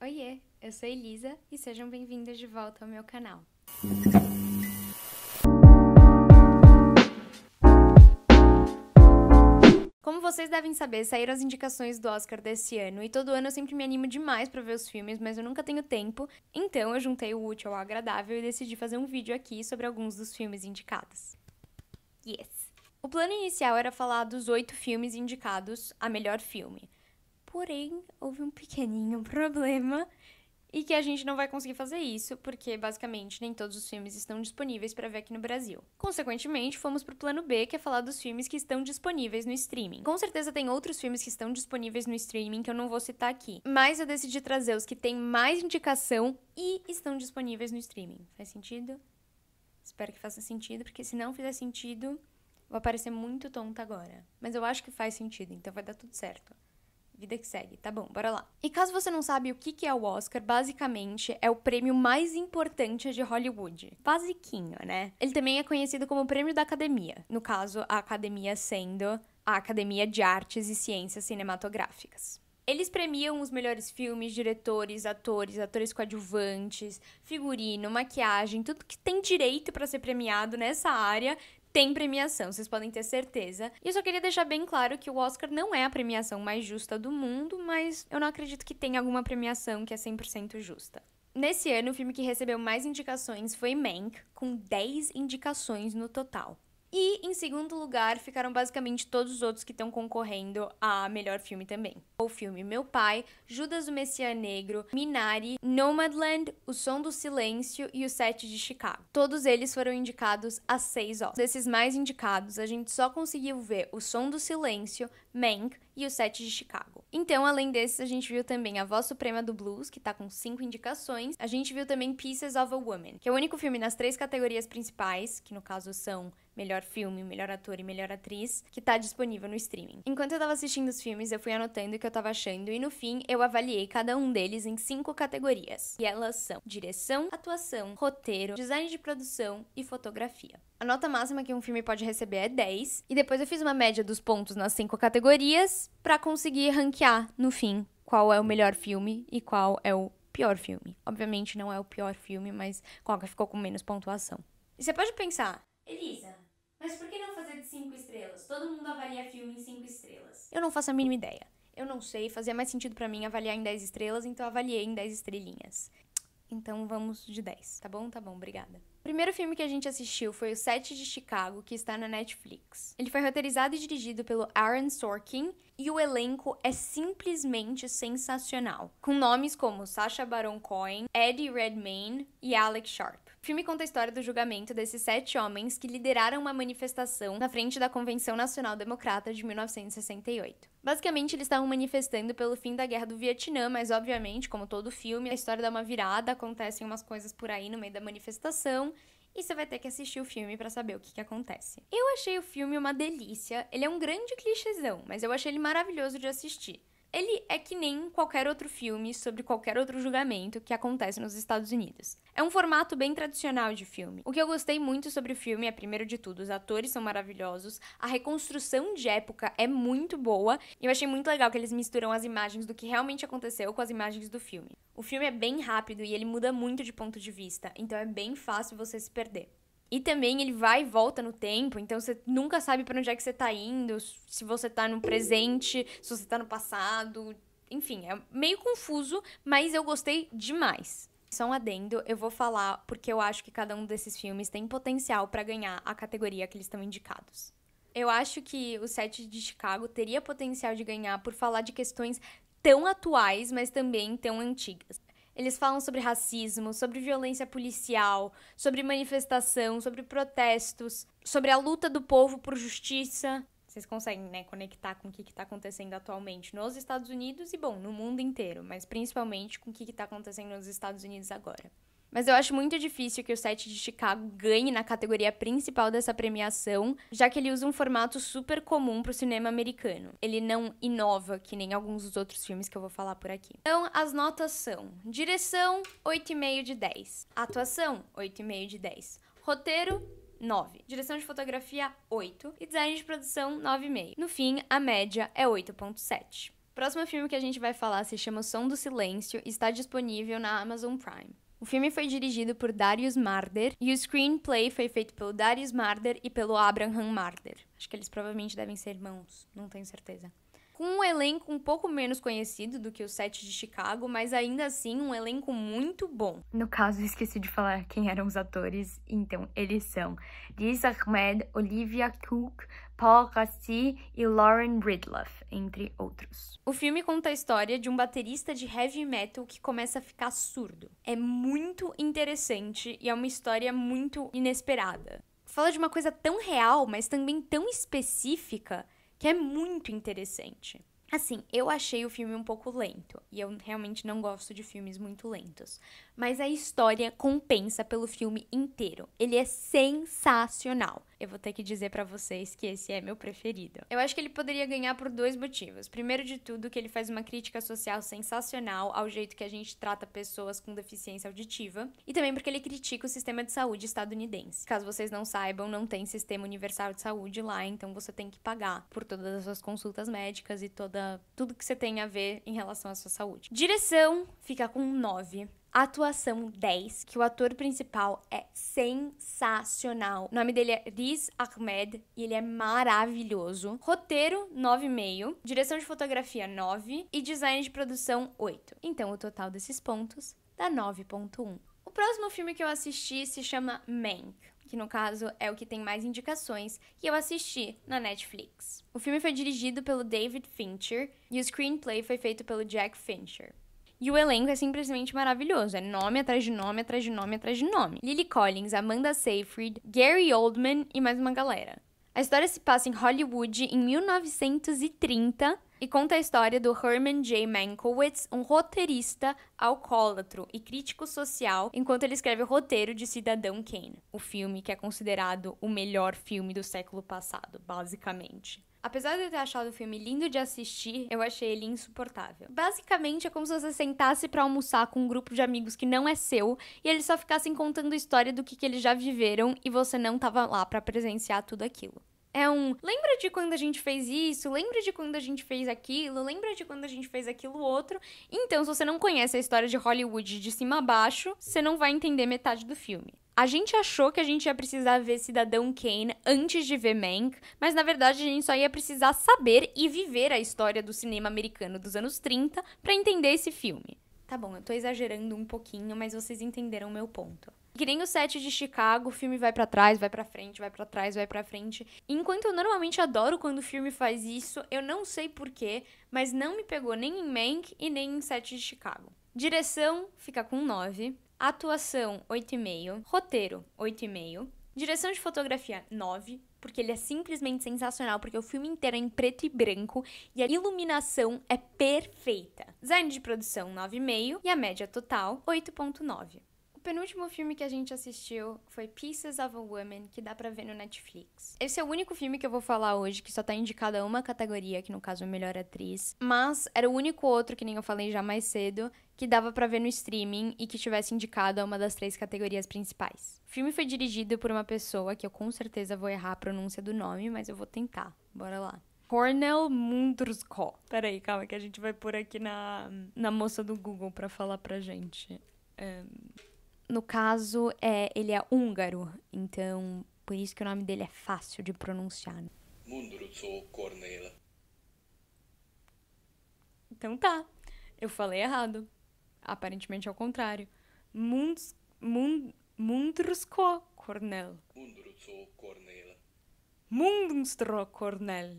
Oiê, eu sou Elisa e sejam bem-vindos de volta ao meu canal. Como vocês devem saber, saíram as indicações do Oscar desse ano e todo ano eu sempre me animo demais para ver os filmes, mas eu nunca tenho tempo. Então eu juntei o útil ao agradável e decidi fazer um vídeo aqui sobre alguns dos filmes indicados. Yes. O plano inicial era falar dos oito filmes indicados a melhor filme. Porém, houve um pequenininho problema e que a gente não vai conseguir fazer isso, porque basicamente nem todos os filmes estão disponíveis para ver aqui no Brasil. Consequentemente, fomos pro plano B, que é falar dos filmes que estão disponíveis no streaming. Com certeza tem outros filmes que estão disponíveis no streaming que eu não vou citar aqui, mas eu decidi trazer os que têm mais indicação e estão disponíveis no streaming. Faz sentido? Espero que faça sentido, porque se não fizer sentido, vou parecer muito tonta agora. Mas eu acho que faz sentido, então vai dar tudo certo vida que segue, tá bom, bora lá. E caso você não sabe o que é o Oscar, basicamente é o prêmio mais importante de Hollywood. Basiquinho, né? Ele também é conhecido como o prêmio da academia, no caso, a academia sendo a Academia de Artes e Ciências Cinematográficas. Eles premiam os melhores filmes, diretores, atores, atores coadjuvantes, figurino, maquiagem, tudo que tem direito para ser premiado nessa área tem premiação, vocês podem ter certeza. E eu só queria deixar bem claro que o Oscar não é a premiação mais justa do mundo, mas eu não acredito que tenha alguma premiação que é 100% justa. Nesse ano, o filme que recebeu mais indicações foi Mank, com 10 indicações no total. E em segundo lugar ficaram basicamente todos os outros que estão concorrendo a melhor filme também. O filme Meu Pai, Judas o Messias Negro, Minari, Nomadland, O Som do Silêncio e O Sete de Chicago. Todos eles foram indicados a seis Oscars. Desses mais indicados, a gente só conseguiu ver O Som do Silêncio, Mank e O Sete de Chicago. Então, além desses, a gente viu também A Voz Suprema do Blues, que tá com cinco indicações. A gente viu também Pieces of a Woman, que é o único filme nas três categorias principais, que no caso são melhor filme, melhor ator e melhor atriz, que tá disponível no streaming. Enquanto eu tava assistindo os filmes, eu fui anotando o que eu tava achando e no fim eu avaliei cada um deles em cinco categorias. E elas são direção, atuação, roteiro, design de produção e fotografia. A nota máxima que um filme pode receber é 10, e depois eu fiz uma média dos pontos nas cinco categorias para conseguir ranquear no fim qual é o melhor filme e qual é o pior filme. Obviamente não é o pior filme, mas qual que ficou com menos pontuação. E você pode pensar, Elisa, mas por que não fazer de 5 estrelas? Todo mundo avalia filme em 5 estrelas. Eu não faço a mínima ideia. Eu não sei, fazia mais sentido para mim avaliar em 10 estrelas, então avaliei em 10 estrelinhas. Então vamos de 10, tá bom? Tá bom, obrigada. O primeiro filme que a gente assistiu foi O Sete de Chicago, que está na Netflix. Ele foi roteirizado e dirigido pelo Aaron Sorkin e o elenco é simplesmente sensacional, com nomes como Sacha Baron Cohen, Eddie Redmayne e Alex Sharp. O filme conta a história do julgamento desses sete homens que lideraram uma manifestação na frente da Convenção Nacional Democrata de 1968. Basicamente, eles estavam manifestando pelo fim da Guerra do Vietnã, mas obviamente, como todo filme, a história dá uma virada, acontecem umas coisas por aí no meio da manifestação e você vai ter que assistir o filme para saber o que, que acontece. Eu achei o filme uma delícia, ele é um grande clichêzão, mas eu achei ele maravilhoso de assistir. Ele é que nem qualquer outro filme sobre qualquer outro julgamento que acontece nos Estados Unidos. É um formato bem tradicional de filme. O que eu gostei muito sobre o filme é, primeiro de tudo, os atores são maravilhosos, a reconstrução de época é muito boa, e eu achei muito legal que eles misturam as imagens do que realmente aconteceu com as imagens do filme. O filme é bem rápido e ele muda muito de ponto de vista, então é bem fácil você se perder. E também ele vai e volta no tempo, então você nunca sabe para onde é que você tá indo, se você tá no presente, se você tá no passado. Enfim, é meio confuso, mas eu gostei demais. Só um adendo, eu vou falar porque eu acho que cada um desses filmes tem potencial para ganhar a categoria que eles estão indicados. Eu acho que o set de Chicago teria potencial de ganhar por falar de questões tão atuais, mas também tão antigas. Eles falam sobre racismo, sobre violência policial, sobre manifestação, sobre protestos, sobre a luta do povo por justiça. Vocês conseguem, né, conectar com o que está acontecendo atualmente nos Estados Unidos e, bom, no mundo inteiro, mas principalmente com o que está acontecendo nos Estados Unidos agora. Mas eu acho muito difícil que o set de Chicago ganhe na categoria principal dessa premiação, já que ele usa um formato super comum para o cinema americano. Ele não inova, que nem alguns dos outros filmes que eu vou falar por aqui. Então, as notas são: direção, 8,5 de 10. Atuação, 8,5 de 10. Roteiro, 9. Direção de fotografia, 8. E design de produção, 9,5. No fim, a média é 8,7. O próximo filme que a gente vai falar se chama O Som do Silêncio e está disponível na Amazon Prime. O filme foi dirigido por Darius Marder e o screenplay foi feito pelo Darius Marder e pelo Abraham Marder. Acho que eles provavelmente devem ser irmãos, não tenho certeza. Com um elenco um pouco menos conhecido do que o set de Chicago, mas ainda assim um elenco muito bom. No caso, esqueci de falar quem eram os atores, então eles são Liz Ahmed, Olivia Cook, Paul Cossey e Lauren Ridloff, entre outros. O filme conta a história de um baterista de heavy metal que começa a ficar surdo. É muito interessante e é uma história muito inesperada. Fala de uma coisa tão real, mas também tão específica, que é muito interessante. Assim, eu achei o filme um pouco lento, e eu realmente não gosto de filmes muito lentos. Mas a história compensa pelo filme inteiro. Ele é sensacional eu vou ter que dizer para vocês que esse é meu preferido. Eu acho que ele poderia ganhar por dois motivos. Primeiro de tudo, que ele faz uma crítica social sensacional ao jeito que a gente trata pessoas com deficiência auditiva, e também porque ele critica o sistema de saúde estadunidense. Caso vocês não saibam, não tem sistema universal de saúde lá, então você tem que pagar por todas as suas consultas médicas e toda tudo que você tem a ver em relação à sua saúde. Direção fica com 9. Atuação 10, que o ator principal é sensacional. O nome dele é Riz Ahmed e ele é maravilhoso. Roteiro 9,5, direção de fotografia 9 e design de produção 8. Então o total desses pontos dá 9,1. O próximo filme que eu assisti se chama Mank que no caso é o que tem mais indicações, e eu assisti na Netflix. O filme foi dirigido pelo David Fincher e o screenplay foi feito pelo Jack Fincher. E o elenco é simplesmente maravilhoso. É nome atrás de nome, atrás de nome, atrás de nome. Lily Collins, Amanda Seyfried, Gary Oldman e mais uma galera. A história se passa em Hollywood em 1930 e conta a história do Herman J. Mankiewicz, um roteirista alcoólatro e crítico social, enquanto ele escreve o roteiro de Cidadão Kane, o filme que é considerado o melhor filme do século passado, basicamente. Apesar de eu ter achado o filme lindo de assistir, eu achei ele insuportável. Basicamente é como se você sentasse para almoçar com um grupo de amigos que não é seu e eles só ficassem contando história do que, que eles já viveram e você não tava lá para presenciar tudo aquilo. É um lembra de quando a gente fez isso, lembra de quando a gente fez aquilo, lembra de quando a gente fez aquilo outro. Então, se você não conhece a história de Hollywood de cima a baixo, você não vai entender metade do filme. A gente achou que a gente ia precisar ver Cidadão Kane antes de ver Mank, mas na verdade a gente só ia precisar saber e viver a história do cinema americano dos anos 30 para entender esse filme. Tá bom, eu tô exagerando um pouquinho, mas vocês entenderam meu ponto que nem o set de Chicago, o filme vai para trás, vai para frente, vai para trás, vai para frente. Enquanto eu normalmente adoro quando o filme faz isso, eu não sei porquê, mas não me pegou nem em Mank e nem em set de Chicago. Direção fica com 9, atuação 8,5, roteiro 8,5, direção de fotografia 9, porque ele é simplesmente sensacional, porque o filme inteiro é em preto e branco e a iluminação é perfeita. Design de produção 9,5 e a média total 8,9. O penúltimo filme que a gente assistiu foi Pieces of a Woman, que dá pra ver no Netflix. Esse é o único filme que eu vou falar hoje que só tá indicado a uma categoria, que no caso é Melhor Atriz, mas era o único outro, que nem eu falei já mais cedo, que dava para ver no streaming e que tivesse indicado a uma das três categorias principais. O filme foi dirigido por uma pessoa que eu com certeza vou errar a pronúncia do nome, mas eu vou tentar. Bora lá. Cornel Mundrusko. Peraí, calma, que a gente vai pôr aqui na, na moça do Google para falar pra gente. É no caso, é, ele é húngaro, então por isso que o nome dele é fácil de pronunciar. Mundrutzó Cornéla. Então tá, eu falei errado. Aparentemente é o contrário. Munds, mund, mundrusko Cornel. Mundrutzó Cornéla. Cornel.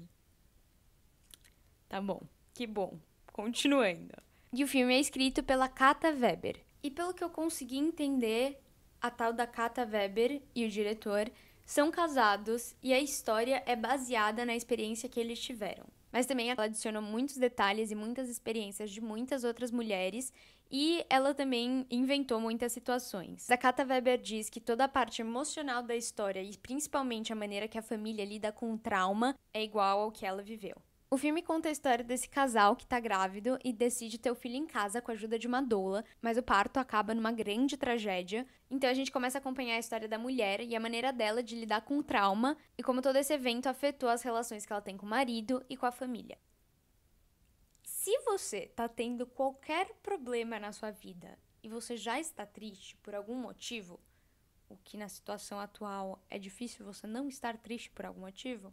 Tá bom, que bom. Continuando. E o filme é escrito pela Kata Weber. E pelo que eu consegui entender, a tal da Kata Weber e o diretor são casados e a história é baseada na experiência que eles tiveram. Mas também ela adicionou muitos detalhes e muitas experiências de muitas outras mulheres e ela também inventou muitas situações. A Kata Weber diz que toda a parte emocional da história e principalmente a maneira que a família lida com o trauma é igual ao que ela viveu. O filme conta a história desse casal que tá grávido e decide ter o filho em casa com a ajuda de uma doula, mas o parto acaba numa grande tragédia. Então a gente começa a acompanhar a história da mulher e a maneira dela de lidar com o trauma e como todo esse evento afetou as relações que ela tem com o marido e com a família. Se você tá tendo qualquer problema na sua vida e você já está triste por algum motivo, o que na situação atual é difícil você não estar triste por algum motivo,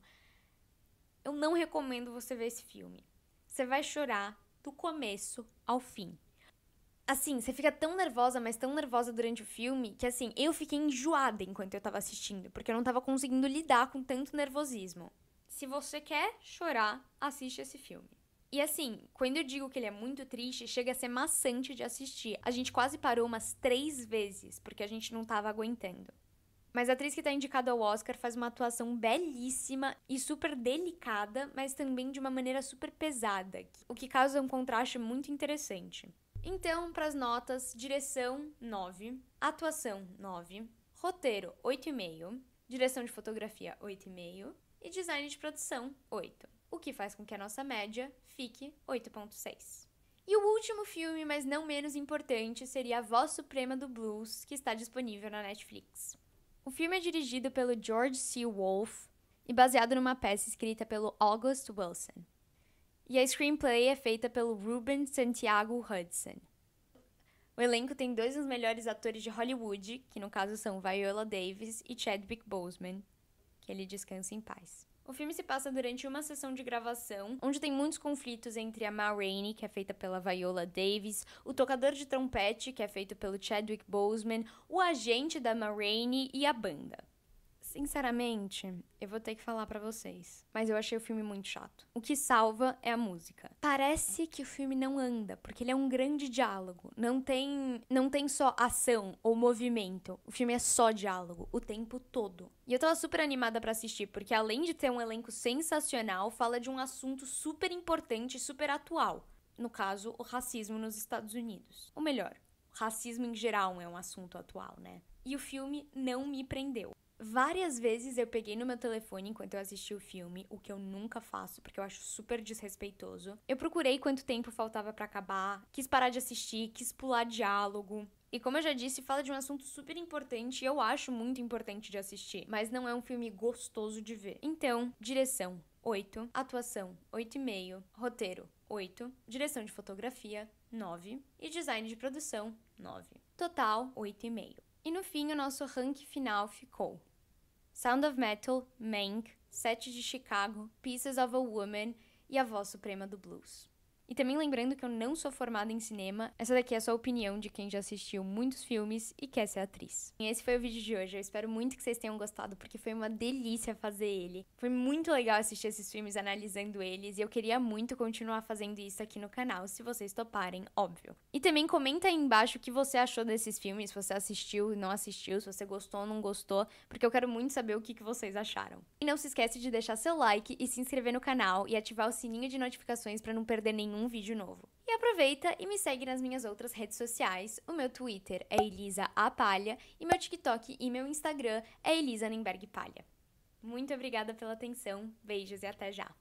eu não recomendo você ver esse filme. Você vai chorar do começo ao fim. Assim, você fica tão nervosa, mas tão nervosa durante o filme, que assim, eu fiquei enjoada enquanto eu tava assistindo, porque eu não tava conseguindo lidar com tanto nervosismo. Se você quer chorar, assiste esse filme. E assim, quando eu digo que ele é muito triste, chega a ser maçante de assistir. A gente quase parou umas três vezes, porque a gente não tava aguentando. Mas a atriz que está indicada ao Oscar faz uma atuação belíssima e super delicada, mas também de uma maneira super pesada, o que causa um contraste muito interessante. Então, para as notas, direção 9, atuação 9, roteiro 8,5, direção de fotografia 8,5 e design de produção 8, o que faz com que a nossa média fique 8,6. E o último filme, mas não menos importante, seria A Voz Suprema do Blues, que está disponível na Netflix. O filme é dirigido pelo George C. Wolfe e baseado numa peça escrita pelo August Wilson. E a screenplay é feita pelo Ruben Santiago Hudson. O elenco tem dois dos melhores atores de Hollywood, que no caso são Viola Davis e Chadwick Boseman, que ele descansa em paz. O filme se passa durante uma sessão de gravação, onde tem muitos conflitos entre a Ma Rainey, que é feita pela Viola Davis, o tocador de trompete, que é feito pelo Chadwick Boseman, o agente da Ma Rainey e a banda. Sinceramente, eu vou ter que falar para vocês, mas eu achei o filme muito chato. O que salva é a música. Parece que o filme não anda, porque ele é um grande diálogo. Não tem, não tem só ação ou movimento. O filme é só diálogo o tempo todo. E eu tava super animada para assistir, porque além de ter um elenco sensacional, fala de um assunto super importante e super atual. No caso, o racismo nos Estados Unidos. Ou melhor, racismo em geral é um assunto atual, né? E o filme não me prendeu. Várias vezes eu peguei no meu telefone enquanto eu assisti o filme, o que eu nunca faço, porque eu acho super desrespeitoso. Eu procurei quanto tempo faltava para acabar, quis parar de assistir, quis pular diálogo. E como eu já disse, fala de um assunto super importante e eu acho muito importante de assistir, mas não é um filme gostoso de ver. Então, direção 8, atuação 8,5, roteiro 8, direção de fotografia 9 e design de produção 9. Total 8,5. E no fim, o nosso rank final ficou Sound of Metal, Mank, Sete de Chicago, Pieces of a Woman e a voz suprema do blues. E também lembrando que eu não sou formada em cinema, essa daqui é só a opinião de quem já assistiu muitos filmes e quer ser atriz. E esse foi o vídeo de hoje, eu espero muito que vocês tenham gostado, porque foi uma delícia fazer ele. Foi muito legal assistir esses filmes analisando eles, e eu queria muito continuar fazendo isso aqui no canal, se vocês toparem, óbvio. E também comenta aí embaixo o que você achou desses filmes, se você assistiu e não assistiu, se você gostou ou não gostou, porque eu quero muito saber o que, que vocês acharam. E não se esquece de deixar seu like e se inscrever no canal e ativar o sininho de notificações para não perder nenhum um vídeo novo. E aproveita e me segue nas minhas outras redes sociais. O meu Twitter é Elisa A Palha e meu TikTok e meu Instagram é Elisa Nemberg Palha. Muito obrigada pela atenção, beijos e até já!